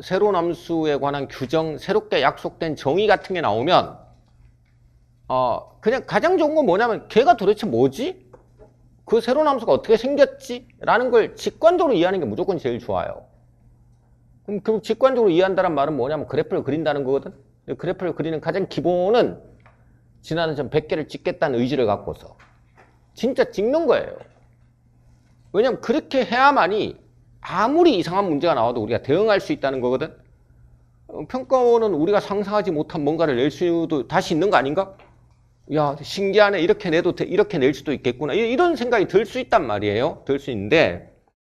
새로운 함수에 관한 규정, 새롭게 약속된 정의 같은 게 나오면 어, 그냥 가장 좋은 건 뭐냐면 걔가 도대체 뭐지? 그 새로운 함수가 어떻게 생겼지? 라는 걸 직관적으로 이해하는 게 무조건 제일 좋아요. 그럼, 그럼 직관적으로 이해한다는 말은 뭐냐면 그래프를 그린다는 거거든? 그래프를 그리는 가장 기본은 지난해전 100개를 찍겠다는 의지를 갖고서 진짜 찍는 거예요. 왜냐면 그렇게 해야만이 아무리 이상한 문제가 나와도 우리가 대응할 수 있다는 거거든. 어, 평가원은 우리가 상상하지 못한 뭔가를 낼 수도 다시 있는 거 아닌가? 야 신기하네 이렇게 내도 돼 이렇게 낼 수도 있겠구나 이런 생각이 들 수 있단 말이에요 들 수 있는데